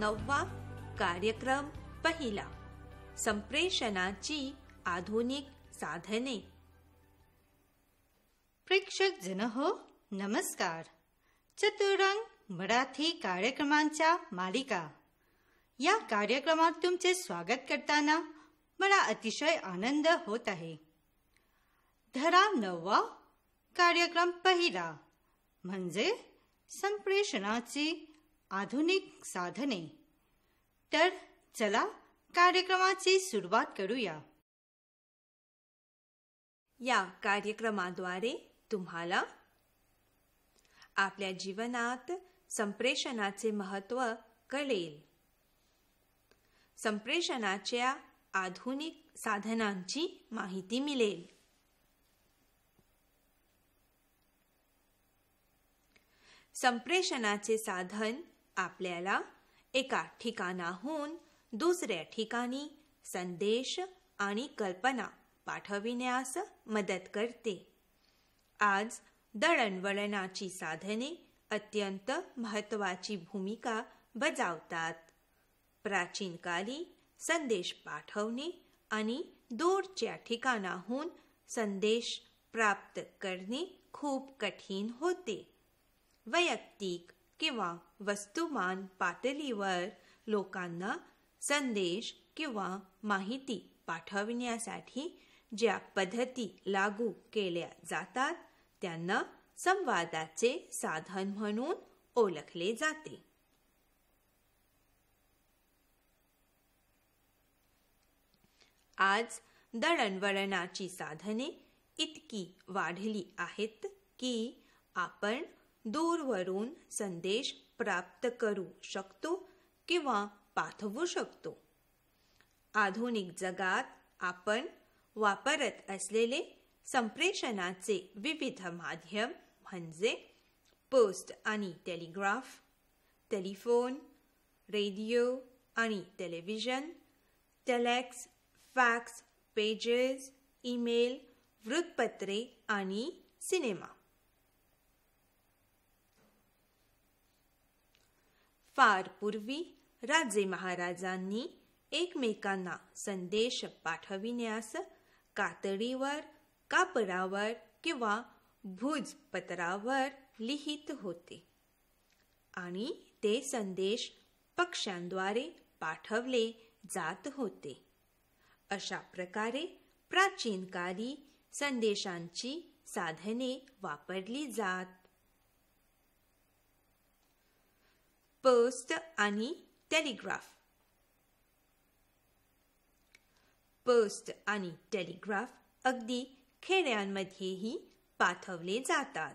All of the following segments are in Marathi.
नववा कार्यक्रम पहिला संप्रेषणाची आधुनिक साधने प्रेक्षक जन हो नमस्कार चतुरंग मराठी कार्यक्रमांच्या मालिका या कार्यक्रमात तुमचे स्वागत करताना मला अतिशय आनंद होत आहे धरा नववा कार्यक्रम पहिला म्हणजे संप्रेषणाची आधुनिक साधने तर चला कार्यक्रमाची सुरुवात करूया या कार्यक्रमाद्वारे तुम्हाला आपल्या जीवनात संप्रेषणाचे महत्व कळेल संप्रेषणाच्या आधुनिक साधनांची माहिती मिळेल संप्रेषणाचे साधन आपल्याला एका ठिकाणाहून दुसऱ्या ठिकाणी संदेश आणि कल्पना पाठविण्यास मदत करते आज दळणवळणाची साधने अत्यंत महत्त्वाची भूमिका बजावतात प्राचीन काली संदेश पाठवणे आणि दूरच्या ठिकाणाहून संदेश प्राप्त करणे खूप कठीण होते वैयक्तिक किंवा वस्तुमान पातळीवर लोकांना संदेश किंवा माहिती पाठविण्यासाठी ज्या पद्धती लागू केल्या जातात त्यांना संवादाचे साधन म्हणून ओळखले जाते आज दळणवळणाची साधने इतकी वाढली आहेत की आपण दूरवरून संदेश प्राप्त करू शकतो किंवा पाठवू शकतो आधुनिक जगात आपण वापरत असलेले संप्रेषणाचे विविध माध्यम म्हणजे पोस्ट आणि टेलिग्राफ टेलिफोन रेडिओ आणि television telex fax pages email वृत्तपत्रे आणि सिनेमा फार पूर्वी राजे महाराजांनी एकमेकांना संदेश पाठविण्यास कातडीवर कापडावर किंवा भुजपत्रावर लिहित होते आणि ते संदेश पक्ष्यांद्वारे पाठवले जात होते अशा प्रकारे प्राचीन काळी संदेशांची साधने वापरली जात पोस्ट आणि टेलिग्राफ पोस्ट आणि टेलिग्राफ अगदी खेड्यांमध्येही पाठवले जातात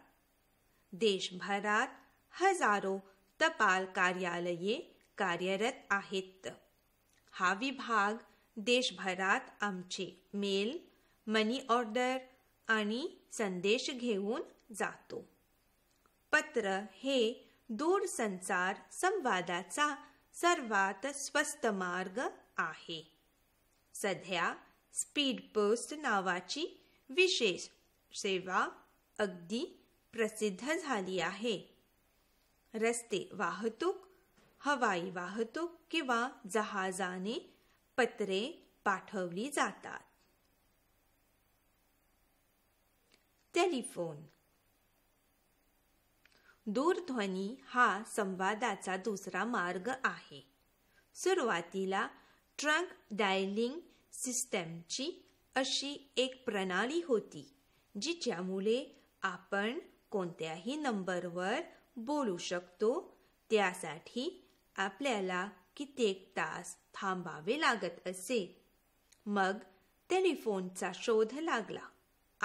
देशभरात हजारो टपाल कार्यालये कार्यरत आहेत हा विभाग देशभरात आमचे मेल मनी ऑर्डर आणि संदेश घेऊन जातो पत्र हे दूरसंचार संवादाचा सर्वात स्वस्त मार्ग आहे सध्या स्पीड पोस्ट नावाची विशेष सेवा अगदी प्रसिद्ध झाली आहे रस्ते वाहतूक हवाई वाहतूक किंवा जहाजाने पत्रे पाठवली जातात टेलिफोन दूरध्वनी हा संवादाचा दुसरा मार्ग आहे सुरुवातीला ट्रंक डायलिंग सिस्टमची अशी एक प्रणाली होती जिच्यामुळे आपण कोणत्याही नंबरवर बोलू शकतो त्यासाठी आपल्याला कित्येक तास थांबावे लागत असे मग टेलिफोनचा शोध लागला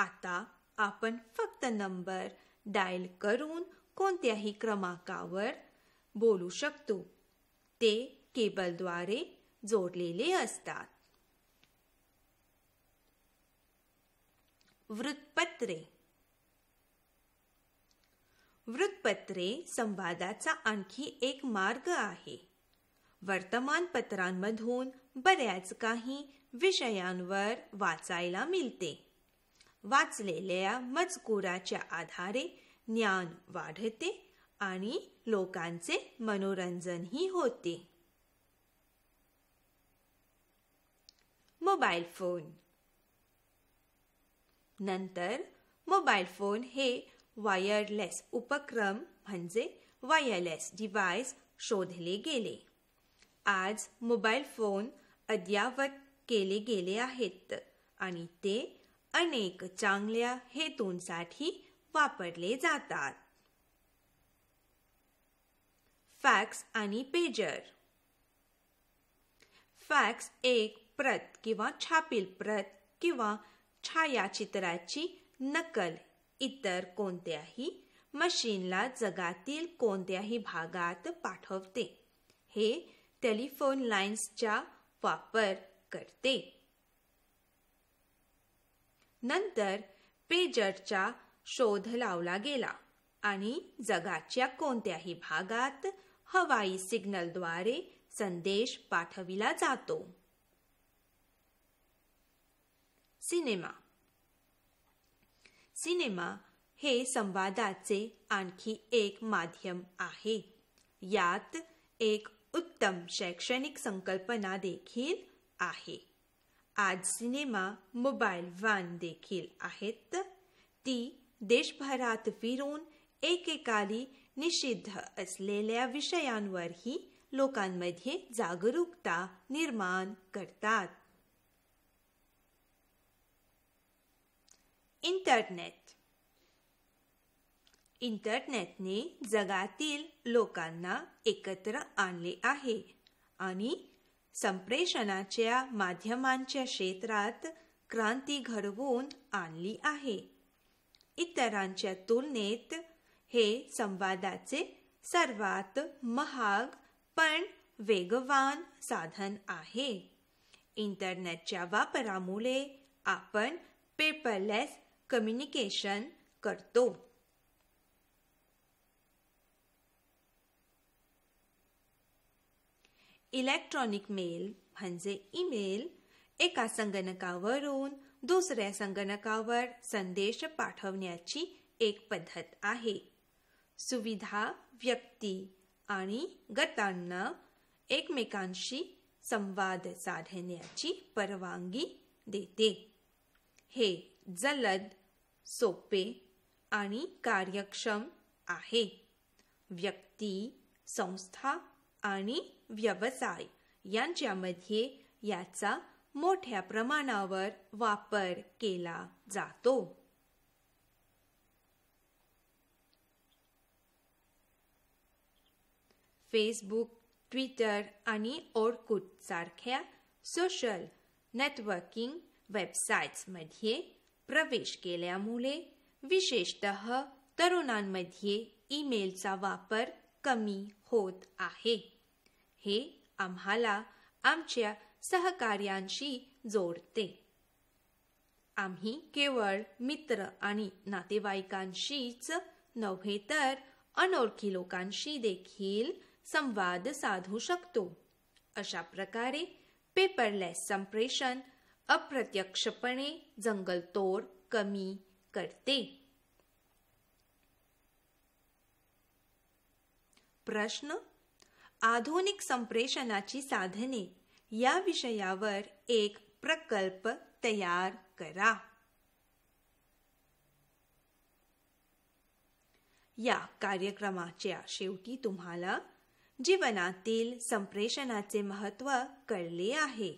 आता आपण फक्त नंबर डायल करून कोणत्याही क्रमांकावर बोलू शकतो ते केबलद्वारे जोडलेले असतात वृत्तपत्रे वृत्तपत्रे संवादाचा आणखी एक मार्ग आहे वर्तमानपत्रांमधून बऱ्याच काही विषयांवर वाचायला मिळते वाचलेल्या मजकुराच्या आधारे ज्ञान वाढते आणि लोकांचे मनोरंजनही होते मोबाईल फोन नंतर मोबाईल फोन हे वायरलेस उपक्रम म्हणजे वायरलेस डिव्हाइस शोधले गेले आज मोबाईल फोन अद्यावत केले गेले आहेत आणि ते अनेक चांगल्या हेतूंसाठी वापरले जातात फॅक्स आणि पेजर फॅक्स एक प्रत किंवा छापील प्रत किंवा छायाचित्राची नकल इतर कोणत्याही मशीनला जगातील कोणत्याही भागात पाठवते हे टेलिफोन लाईन्सचा वापर करते नंतर पेजरच्या शोध लावला गेला आणि जगाच्या कोणत्याही भागात हवाई सिग्नलद्वारे संदेश पाठविला जातो सिनेमा सिनेमा हे संवादाचे आणखी एक माध्यम आहे यात एक उत्तम शैक्षणिक संकल्पना देखील आहे आज सिनेमा मोबाईल वन देखील आहेत ती देशभरात फिरून एकेकाली निषिद्ध असलेल्या विषयांवरही लोकांमध्ये जागरूकता निर्माण करतात इंटरनेट इंटरनेटने जगातील लोकांना एकत्र आणले आहे आणि संप्रेषणाच्या माध्यमांच्या क्षेत्रात क्रांती घडवून आणली आहे इतरांच्या तुलनेत हे संवादाचे सर्वात महाग पण वेगवान साधन आहे इंटरनेटच्या वापरामुळे आपण पेपरलेस कम्युनिकेशन करतो इलेक्ट्रॉनिक मेल म्हणजे ईमेल एका संगणकावरून दुसऱ्या संगणकावर संदेश पाठवण्याची एक पद्धत आहे सुविधा व्यक्ती आणि गटांना एकमेकांशी संवाद साधण्याची परवानगी देते हे जलद सोपे आणि कार्यक्षम आहे व्यक्ती संस्था आणि व्यवसाय यांच्यामध्ये याचा मोठ्या प्रमाणावर वापर केला जातो फेसबुक ट्विटर आणि ओरकुट सारख्या सोशल नेटवर्किंग वेबसाईट्समध्ये प्रवेश केल्यामुळे विशेषत तरुणांमध्ये ईमेलचा वापर कमी होत आहे हे आम्हाला आमच्या सहकार्यांशी जोडते आम्ही केवळ मित्र आणि नातेवाईकांशीच नव्हे तर अनोळखी लोकांशी देखील संवाद साधू शकतो अशा प्रकारे पेपरलेस संप्रेषण अप्रत्यक्षपणे जंगलतोड कमी करते प्रश्न आधुनिक संप्रेषणाची साधने या विषयावर एक प्रकल्प तयार करा या कार्यक्रमाच्या शेवटी तुम्हाला जीवनातील संप्रेषणाचे महत्व कळले आहे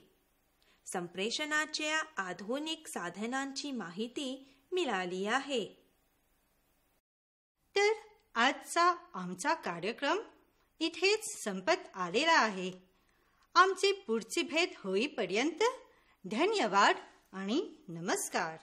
संप्रेषणाच्या आधुनिक साधनांची माहिती मिळाली आहे तर आजचा आमचा कार्यक्रम इथेच संपत आलेला आहे आमची पुढची भेद होईपर्यंत धन्यवाद आणि नमस्कार